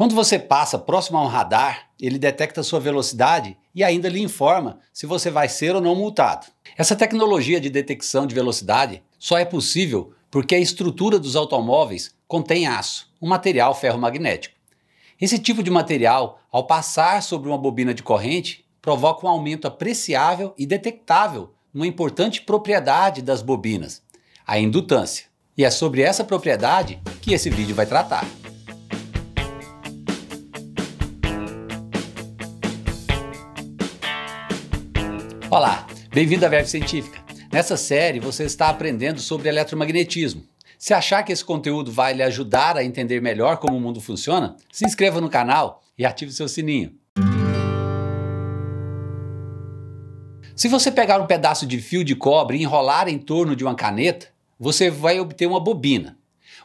Quando você passa próximo a um radar, ele detecta sua velocidade e ainda lhe informa se você vai ser ou não multado. Essa tecnologia de detecção de velocidade só é possível porque a estrutura dos automóveis contém aço, um material ferromagnético. Esse tipo de material, ao passar sobre uma bobina de corrente, provoca um aumento apreciável e detectável numa importante propriedade das bobinas, a indutância. E é sobre essa propriedade que esse vídeo vai tratar. Olá, bem-vindo à Verve Científica. Nessa série você está aprendendo sobre eletromagnetismo. Se achar que esse conteúdo vai lhe ajudar a entender melhor como o mundo funciona, se inscreva no canal e ative o seu sininho. Se você pegar um pedaço de fio de cobre e enrolar em torno de uma caneta, você vai obter uma bobina.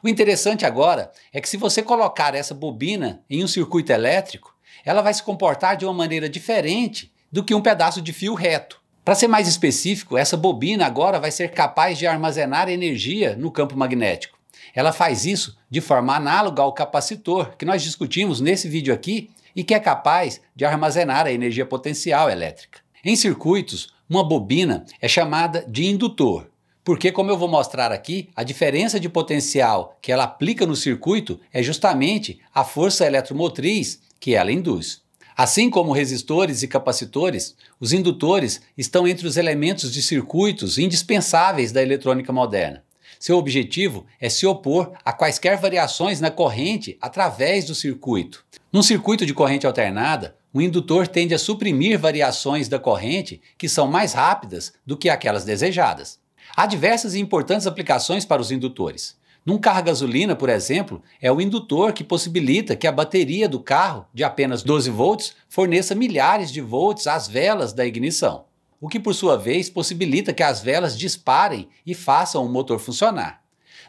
O interessante agora é que se você colocar essa bobina em um circuito elétrico, ela vai se comportar de uma maneira diferente do que um pedaço de fio reto. Para ser mais específico, essa bobina agora vai ser capaz de armazenar energia no campo magnético. Ela faz isso de forma análoga ao capacitor que nós discutimos nesse vídeo aqui e que é capaz de armazenar a energia potencial elétrica. Em circuitos, uma bobina é chamada de indutor, porque, como eu vou mostrar aqui, a diferença de potencial que ela aplica no circuito é justamente a força eletromotriz que ela induz. Assim como resistores e capacitores, os indutores estão entre os elementos de circuitos indispensáveis da eletrônica moderna. Seu objetivo é se opor a quaisquer variações na corrente através do circuito. Num circuito de corrente alternada, o indutor tende a suprimir variações da corrente que são mais rápidas do que aquelas desejadas. Há diversas e importantes aplicações para os indutores. Num carro a gasolina, por exemplo, é o indutor que possibilita que a bateria do carro, de apenas 12 volts, forneça milhares de volts às velas da ignição, o que por sua vez possibilita que as velas disparem e façam o motor funcionar.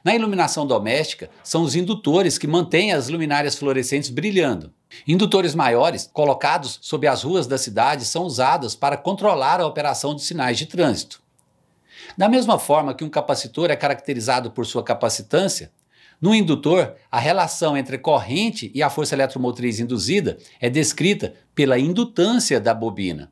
Na iluminação doméstica, são os indutores que mantêm as luminárias fluorescentes brilhando. Indutores maiores, colocados sob as ruas da cidade, são usados para controlar a operação de sinais de trânsito. Da mesma forma que um capacitor é caracterizado por sua capacitância, no indutor, a relação entre corrente e a força eletromotriz induzida é descrita pela indutância da bobina.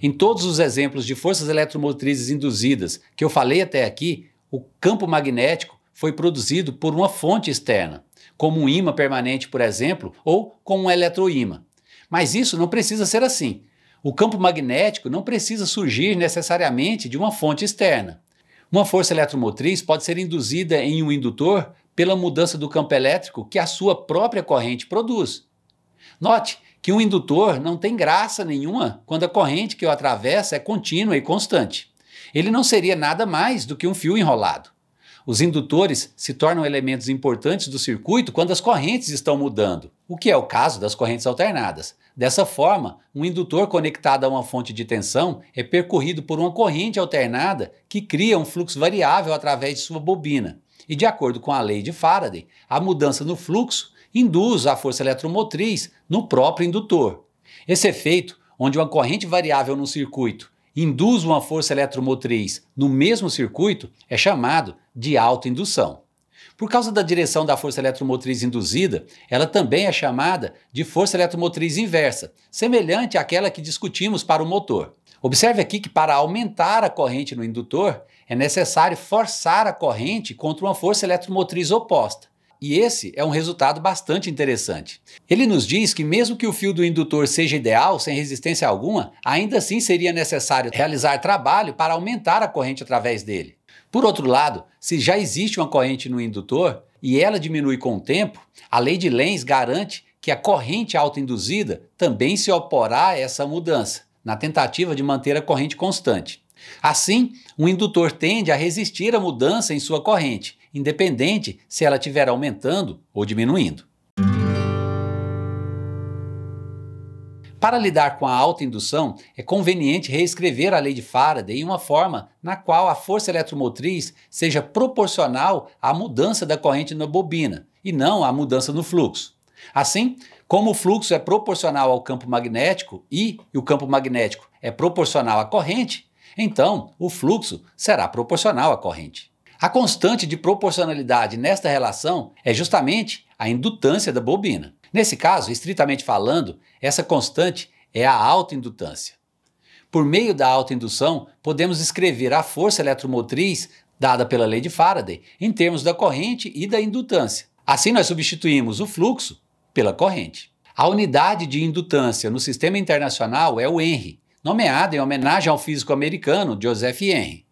Em todos os exemplos de forças eletromotrizes induzidas que eu falei até aqui, o campo magnético foi produzido por uma fonte externa, como um ímã permanente, por exemplo, ou com um eletroímã. Mas isso não precisa ser assim. O campo magnético não precisa surgir necessariamente de uma fonte externa. Uma força eletromotriz pode ser induzida em um indutor pela mudança do campo elétrico que a sua própria corrente produz. Note que um indutor não tem graça nenhuma quando a corrente que o atravessa é contínua e constante. Ele não seria nada mais do que um fio enrolado. Os indutores se tornam elementos importantes do circuito quando as correntes estão mudando, o que é o caso das correntes alternadas. Dessa forma, um indutor conectado a uma fonte de tensão é percorrido por uma corrente alternada que cria um fluxo variável através de sua bobina. E de acordo com a lei de Faraday, a mudança no fluxo induz a força eletromotriz no próprio indutor. Esse efeito, onde uma corrente variável no circuito induz uma força eletromotriz no mesmo circuito, é chamado de autoindução. Por causa da direção da força eletromotriz induzida, ela também é chamada de força eletromotriz inversa, semelhante àquela que discutimos para o motor. Observe aqui que para aumentar a corrente no indutor, é necessário forçar a corrente contra uma força eletromotriz oposta. E esse é um resultado bastante interessante. Ele nos diz que, mesmo que o fio do indutor seja ideal, sem resistência alguma, ainda assim seria necessário realizar trabalho para aumentar a corrente através dele. Por outro lado, se já existe uma corrente no indutor e ela diminui com o tempo, a lei de Lenz garante que a corrente autoinduzida também se oporá a essa mudança, na tentativa de manter a corrente constante. Assim, o indutor tende a resistir à mudança em sua corrente, independente se ela estiver aumentando ou diminuindo. Para lidar com a alta indução, é conveniente reescrever a lei de Faraday em uma forma na qual a força eletromotriz seja proporcional à mudança da corrente na bobina e não à mudança no fluxo. Assim, como o fluxo é proporcional ao campo magnético e o campo magnético é proporcional à corrente, então o fluxo será proporcional à corrente. A constante de proporcionalidade nesta relação é justamente a indutância da bobina. Nesse caso, estritamente falando, essa constante é a autoindutância. Por meio da autoindução, podemos escrever a força eletromotriz dada pela lei de Faraday em termos da corrente e da indutância. Assim, nós substituímos o fluxo pela corrente. A unidade de indutância no sistema internacional é o Henry, nomeada em homenagem ao físico americano Joseph Henry.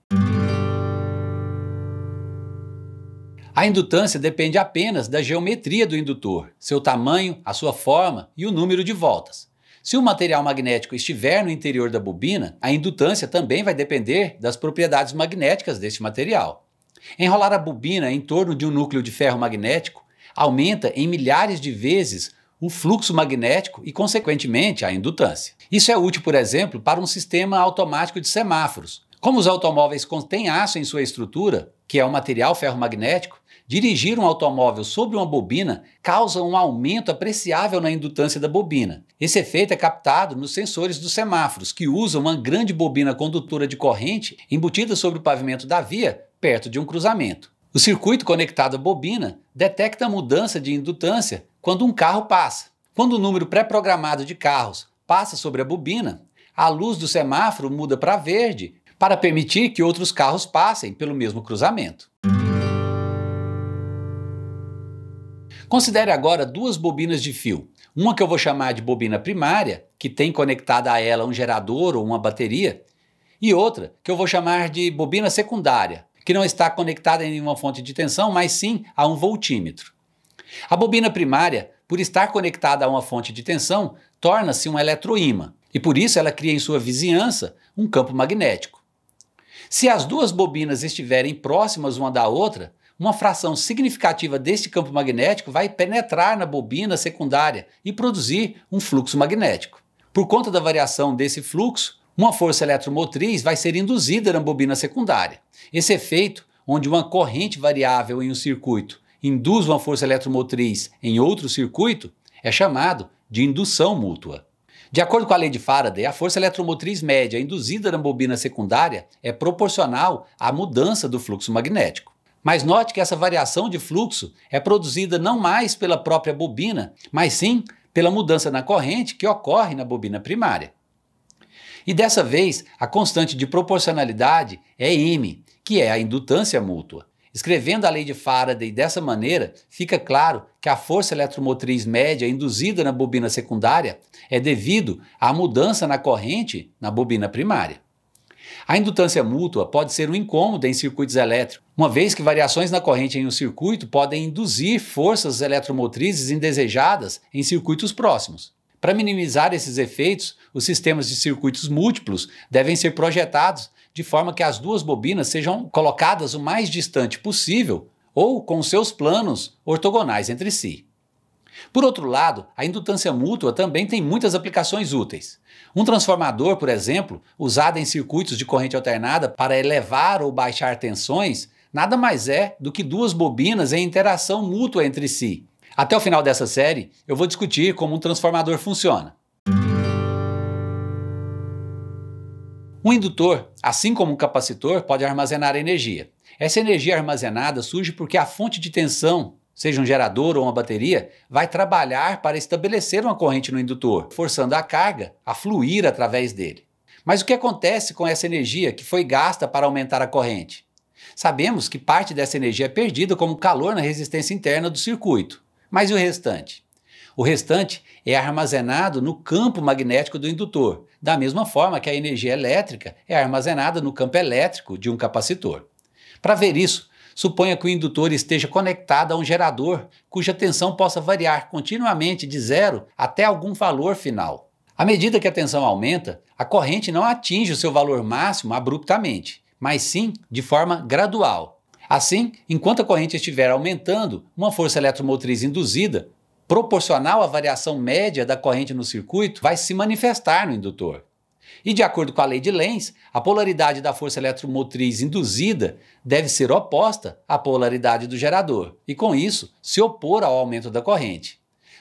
A indutância depende apenas da geometria do indutor, seu tamanho, a sua forma e o número de voltas. Se o material magnético estiver no interior da bobina, a indutância também vai depender das propriedades magnéticas deste material. Enrolar a bobina em torno de um núcleo de ferro magnético aumenta em milhares de vezes o fluxo magnético e, consequentemente, a indutância. Isso é útil, por exemplo, para um sistema automático de semáforos. Como os automóveis contêm aço em sua estrutura, que é um material ferromagnético, Dirigir um automóvel sobre uma bobina causa um aumento apreciável na indutância da bobina. Esse efeito é captado nos sensores dos semáforos, que usam uma grande bobina condutora de corrente embutida sobre o pavimento da via, perto de um cruzamento. O circuito conectado à bobina detecta a mudança de indutância quando um carro passa. Quando o número pré-programado de carros passa sobre a bobina, a luz do semáforo muda para verde para permitir que outros carros passem pelo mesmo cruzamento. Considere agora duas bobinas de fio. Uma que eu vou chamar de bobina primária, que tem conectada a ela um gerador ou uma bateria, e outra que eu vou chamar de bobina secundária, que não está conectada em nenhuma fonte de tensão, mas sim a um voltímetro. A bobina primária, por estar conectada a uma fonte de tensão, torna-se um eletroímã e por isso ela cria em sua vizinhança um campo magnético. Se as duas bobinas estiverem próximas uma da outra, uma fração significativa deste campo magnético vai penetrar na bobina secundária e produzir um fluxo magnético. Por conta da variação desse fluxo, uma força eletromotriz vai ser induzida na bobina secundária. Esse efeito, onde uma corrente variável em um circuito induz uma força eletromotriz em outro circuito, é chamado de indução mútua. De acordo com a lei de Faraday, a força eletromotriz média induzida na bobina secundária é proporcional à mudança do fluxo magnético. Mas note que essa variação de fluxo é produzida não mais pela própria bobina, mas sim pela mudança na corrente que ocorre na bobina primária. E dessa vez, a constante de proporcionalidade é M, que é a indutância mútua. Escrevendo a lei de Faraday dessa maneira, fica claro que a força eletromotriz média induzida na bobina secundária é devido à mudança na corrente na bobina primária. A indutância mútua pode ser um incômodo em circuitos elétricos, uma vez que variações na corrente em um circuito podem induzir forças eletromotrizes indesejadas em circuitos próximos. Para minimizar esses efeitos, os sistemas de circuitos múltiplos devem ser projetados de forma que as duas bobinas sejam colocadas o mais distante possível ou com seus planos ortogonais entre si. Por outro lado, a indutância mútua também tem muitas aplicações úteis. Um transformador, por exemplo, usado em circuitos de corrente alternada para elevar ou baixar tensões, nada mais é do que duas bobinas em interação mútua entre si. Até o final dessa série, eu vou discutir como um transformador funciona. Um indutor, assim como um capacitor, pode armazenar energia. Essa energia armazenada surge porque a fonte de tensão seja um gerador ou uma bateria, vai trabalhar para estabelecer uma corrente no indutor, forçando a carga a fluir através dele. Mas o que acontece com essa energia que foi gasta para aumentar a corrente? Sabemos que parte dessa energia é perdida como calor na resistência interna do circuito. Mas e o restante? O restante é armazenado no campo magnético do indutor, da mesma forma que a energia elétrica é armazenada no campo elétrico de um capacitor. Para ver isso, Suponha que o indutor esteja conectado a um gerador cuja tensão possa variar continuamente de zero até algum valor final. À medida que a tensão aumenta, a corrente não atinge o seu valor máximo abruptamente, mas sim de forma gradual. Assim, enquanto a corrente estiver aumentando, uma força eletromotriz induzida, proporcional à variação média da corrente no circuito, vai se manifestar no indutor. E de acordo com a lei de Lenz, a polaridade da força eletromotriz induzida deve ser oposta à polaridade do gerador e, com isso, se opor ao aumento da corrente.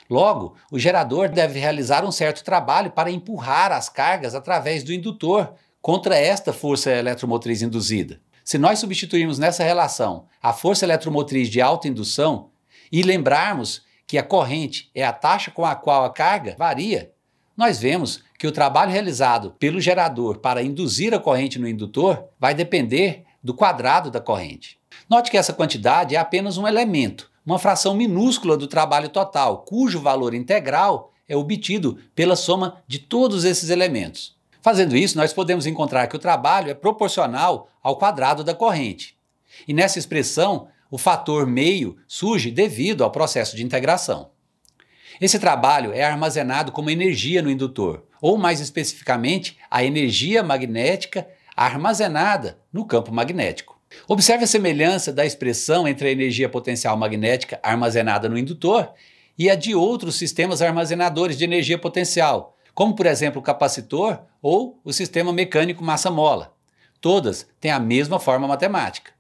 Logo, o gerador deve realizar um certo trabalho para empurrar as cargas através do indutor contra esta força eletromotriz induzida. Se nós substituirmos nessa relação a força eletromotriz de alta indução e lembrarmos que a corrente é a taxa com a qual a carga varia, nós vemos que o trabalho realizado pelo gerador para induzir a corrente no indutor vai depender do quadrado da corrente. Note que essa quantidade é apenas um elemento, uma fração minúscula do trabalho total, cujo valor integral é obtido pela soma de todos esses elementos. Fazendo isso, nós podemos encontrar que o trabalho é proporcional ao quadrado da corrente. E nessa expressão, o fator meio surge devido ao processo de integração. Esse trabalho é armazenado como energia no indutor, ou mais especificamente, a energia magnética armazenada no campo magnético. Observe a semelhança da expressão entre a energia potencial magnética armazenada no indutor e a de outros sistemas armazenadores de energia potencial, como por exemplo o capacitor ou o sistema mecânico massa-mola. Todas têm a mesma forma matemática.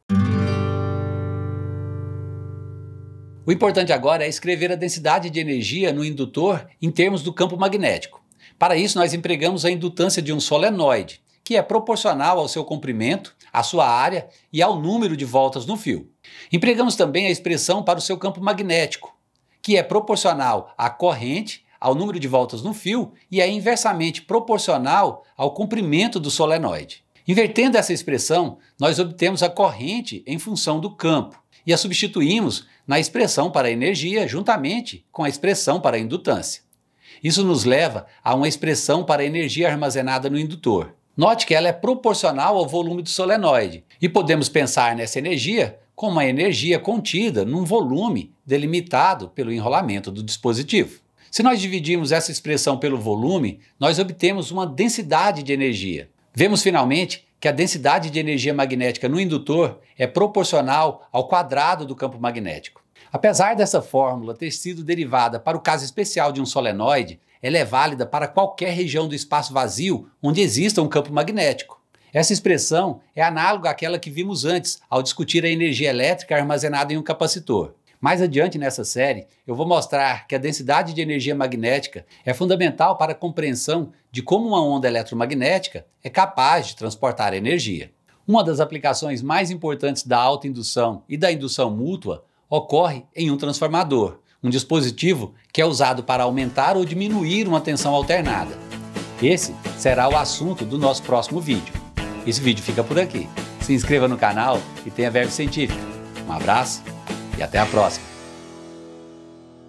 O importante agora é escrever a densidade de energia no indutor em termos do campo magnético. Para isso, nós empregamos a indutância de um solenoide, que é proporcional ao seu comprimento, à sua área e ao número de voltas no fio. Empregamos também a expressão para o seu campo magnético, que é proporcional à corrente, ao número de voltas no fio e é inversamente proporcional ao comprimento do solenoide. Invertendo essa expressão, nós obtemos a corrente em função do campo e a substituímos na expressão para a energia juntamente com a expressão para a indutância. Isso nos leva a uma expressão para a energia armazenada no indutor. Note que ela é proporcional ao volume do solenoide e podemos pensar nessa energia como a energia contida num volume delimitado pelo enrolamento do dispositivo. Se nós dividirmos essa expressão pelo volume, nós obtemos uma densidade de energia. Vemos finalmente que a densidade de energia magnética no indutor é proporcional ao quadrado do campo magnético. Apesar dessa fórmula ter sido derivada para o caso especial de um solenoide, ela é válida para qualquer região do espaço vazio onde exista um campo magnético. Essa expressão é análoga àquela que vimos antes ao discutir a energia elétrica armazenada em um capacitor. Mais adiante nessa série, eu vou mostrar que a densidade de energia magnética é fundamental para a compreensão de como uma onda eletromagnética é capaz de transportar energia. Uma das aplicações mais importantes da autoindução e da indução mútua ocorre em um transformador, um dispositivo que é usado para aumentar ou diminuir uma tensão alternada. Esse será o assunto do nosso próximo vídeo. Esse vídeo fica por aqui. Se inscreva no canal e tenha verbo científica. Um abraço e até a próxima!